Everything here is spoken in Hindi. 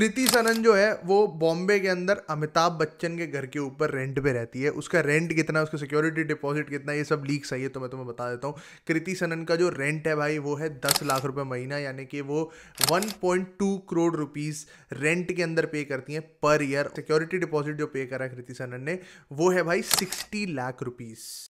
कृति सनन जो है वो बॉम्बे के अंदर अमिताभ बच्चन के घर के ऊपर रेंट पे रहती है उसका रेंट कितना उसका सिक्योरिटी डिपॉजिट कितना ये सब लीक सही है तो मैं तुम्हें बता देता हूँ कृति सनन का जो रेंट है भाई वो है दस लाख रुपए महीना यानी कि वो 1.2 करोड़ रुपीज़ रेंट के अंदर पे करती हैं पर ईयर सिक्योरिटी डिपॉजिट जो पे करा है कृति सनन ने वो है भाई सिक्सटी लाख रुपीज़